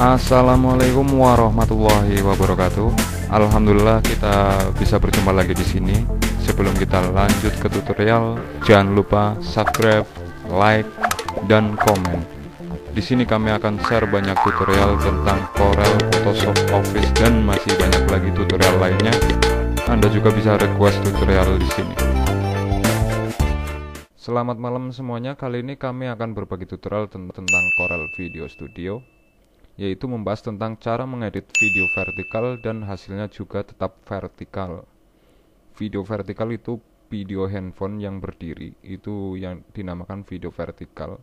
Assalamualaikum warahmatullahi wabarakatuh. Alhamdulillah kita bisa berjumpa lagi di sini. Sebelum kita lanjut ke tutorial, jangan lupa subscribe, like, dan komen. Di sini kami akan share banyak tutorial tentang Corel, Photoshop, Office dan masih banyak lagi tutorial lainnya. Anda juga bisa request tutorial di sini. Selamat malam semuanya. Kali ini kami akan berbagi tutorial tentang Corel Video Studio yaitu membahas tentang cara mengedit video vertikal dan hasilnya juga tetap vertikal. Video vertikal itu video handphone yang berdiri, itu yang dinamakan video vertikal.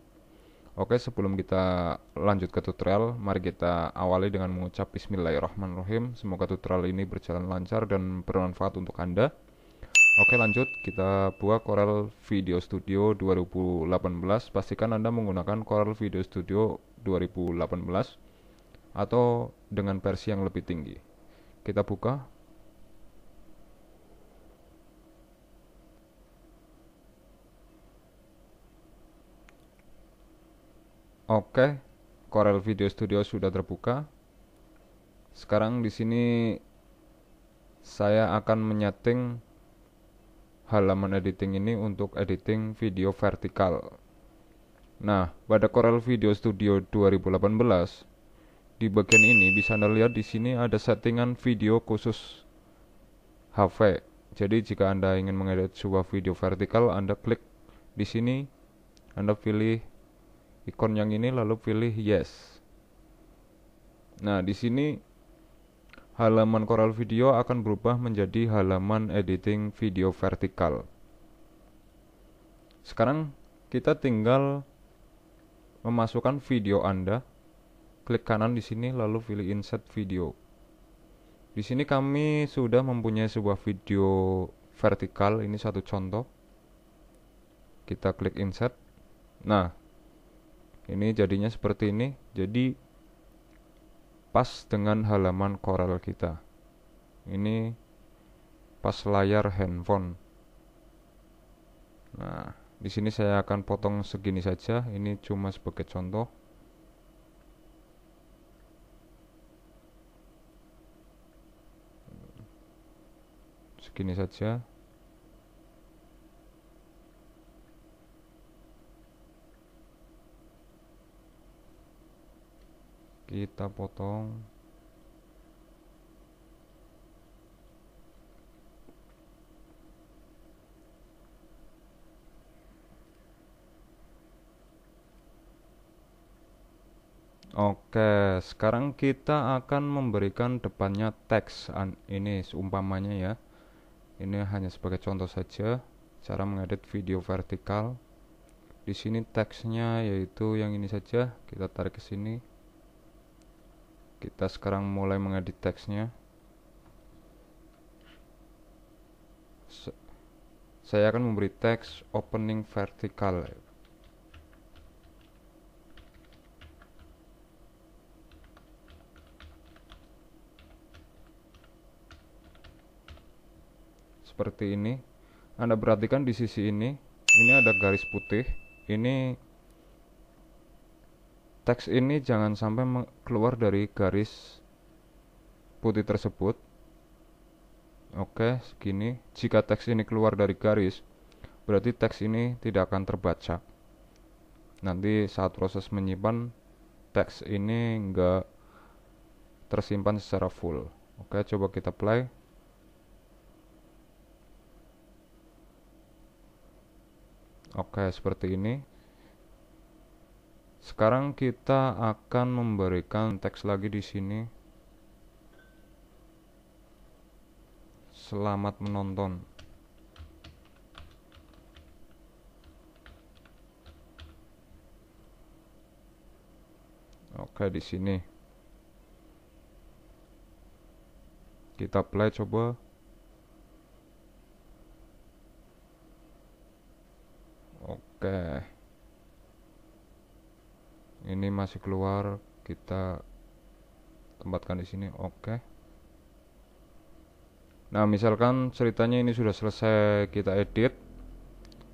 Oke, sebelum kita lanjut ke tutorial, mari kita awali dengan mengucap bismillahirrahmanirrahim. Semoga tutorial ini berjalan lancar dan bermanfaat untuk Anda. Oke lanjut, kita buat Corel Video Studio 2018. Pastikan Anda menggunakan Corel Video Studio 2018 atau dengan versi yang lebih tinggi. Kita buka. Oke, Corel Video Studio sudah terbuka. Sekarang di sini saya akan menyeting halaman editing ini untuk editing video vertikal. Nah, pada Corel Video Studio 2018 di bagian ini bisa Anda lihat di sini ada settingan video khusus HV. Jadi jika Anda ingin mengedit sebuah video vertikal, Anda klik di sini, Anda pilih ikon yang ini lalu pilih yes. Nah, di sini halaman Corel Video akan berubah menjadi halaman editing video vertikal. Sekarang kita tinggal memasukkan video Anda klik kanan di sini lalu pilih insert video. Di sini kami sudah mempunyai sebuah video vertikal, ini satu contoh. Kita klik insert. Nah, ini jadinya seperti ini. Jadi pas dengan halaman Corel kita. Ini pas layar handphone. Nah, di sini saya akan potong segini saja. Ini cuma sebagai contoh. segini saja kita potong Oke, sekarang kita akan memberikan depannya teks ini seumpamanya ya. Ini hanya sebagai contoh saja cara mengedit video vertikal. Di sini teksnya yaitu yang ini saja, kita tarik ke sini. Kita sekarang mulai mengedit teksnya. saya akan memberi teks opening vertikal seperti ini. Anda perhatikan di sisi ini, ini ada garis putih. Ini teks ini jangan sampai keluar dari garis putih tersebut. Oke, segini. Jika teks ini keluar dari garis, berarti teks ini tidak akan terbaca. Nanti saat proses menyimpan teks ini enggak tersimpan secara full. Oke, coba kita play. Oke, seperti ini. Sekarang kita akan memberikan teks lagi di sini. Selamat menonton. Oke, di sini. Kita play coba. Oke. Ini masih keluar, kita tempatkan di sini. Oke. Nah, misalkan ceritanya ini sudah selesai kita edit.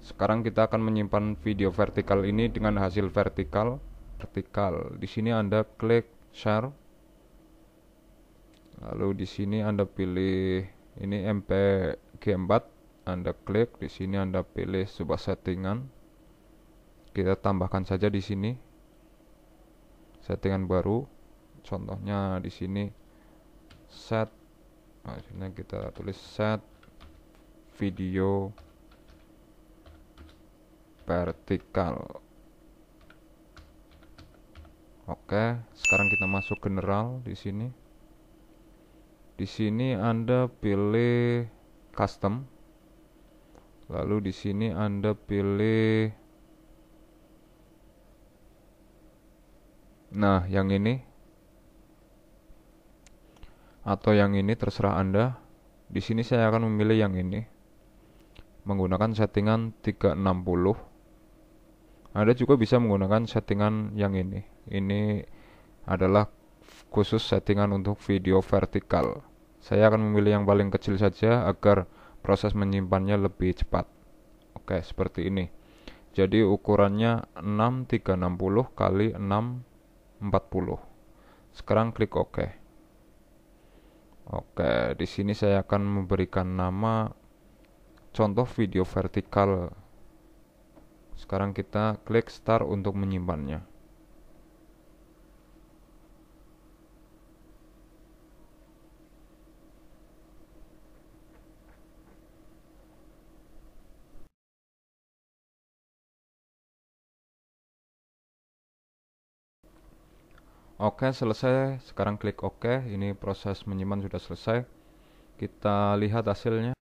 Sekarang kita akan menyimpan video vertikal ini dengan hasil vertikal vertikal. Di sini Anda klik share. Lalu di sini Anda pilih ini mp MPG4 anda klik di sini Anda pilih sebuah settingan kita tambahkan saja di sini settingan baru contohnya di sini set nah sini kita tulis set video vertikal oke sekarang kita masuk general di sini di sini Anda pilih custom lalu di sini Anda pilih Nah, yang ini atau yang ini terserah Anda. Di sini saya akan memilih yang ini menggunakan settingan 360. Anda juga bisa menggunakan settingan yang ini. Ini adalah khusus settingan untuk video vertikal. Saya akan memilih yang paling kecil saja agar proses menyimpannya lebih cepat. Oke, seperti ini. Jadi ukurannya 6360 kali 6 40. Sekarang klik OK. Oke, di sini saya akan memberikan nama contoh video vertikal. Sekarang kita klik start untuk menyimpannya. Oke, selesai. Sekarang klik OK. Ini proses menyimpan sudah selesai. Kita lihat hasilnya.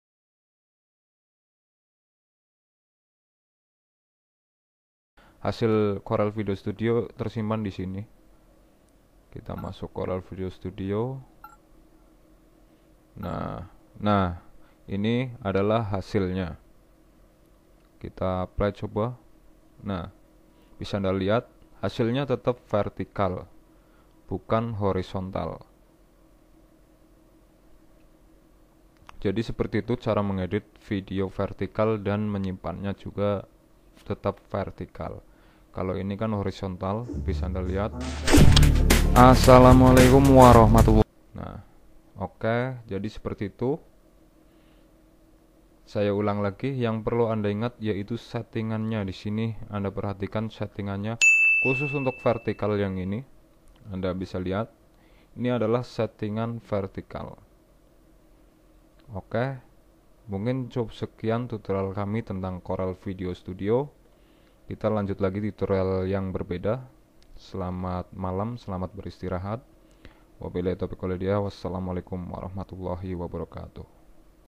Hasil Corel Video Studio tersimpan di sini. Kita masuk Corel Video Studio. Nah, nah, ini adalah hasilnya. Kita play coba. Nah, bisa Anda lihat hasilnya tetap vertikal bukan horizontal. Jadi seperti itu cara mengedit video vertikal dan menyimpannya juga tetap vertikal. Kalau ini kan horizontal, bisa Anda lihat. Assalamualaikum warahmatullahi wabarakatuh. Nah, oke, okay, jadi seperti itu. Saya ulang lagi, yang perlu Anda ingat yaitu settingannya di sini. Anda perhatikan settingannya khusus untuk vertikal yang ini anda bisa lihat ini adalah settingan vertikal Oke mungkin cukup sekian tutorial kami tentang Corel Video Studio kita lanjut lagi tutorial yang berbeda selamat malam selamat beristirahat wabillahi taufiq wassalamualaikum warahmatullahi wabarakatuh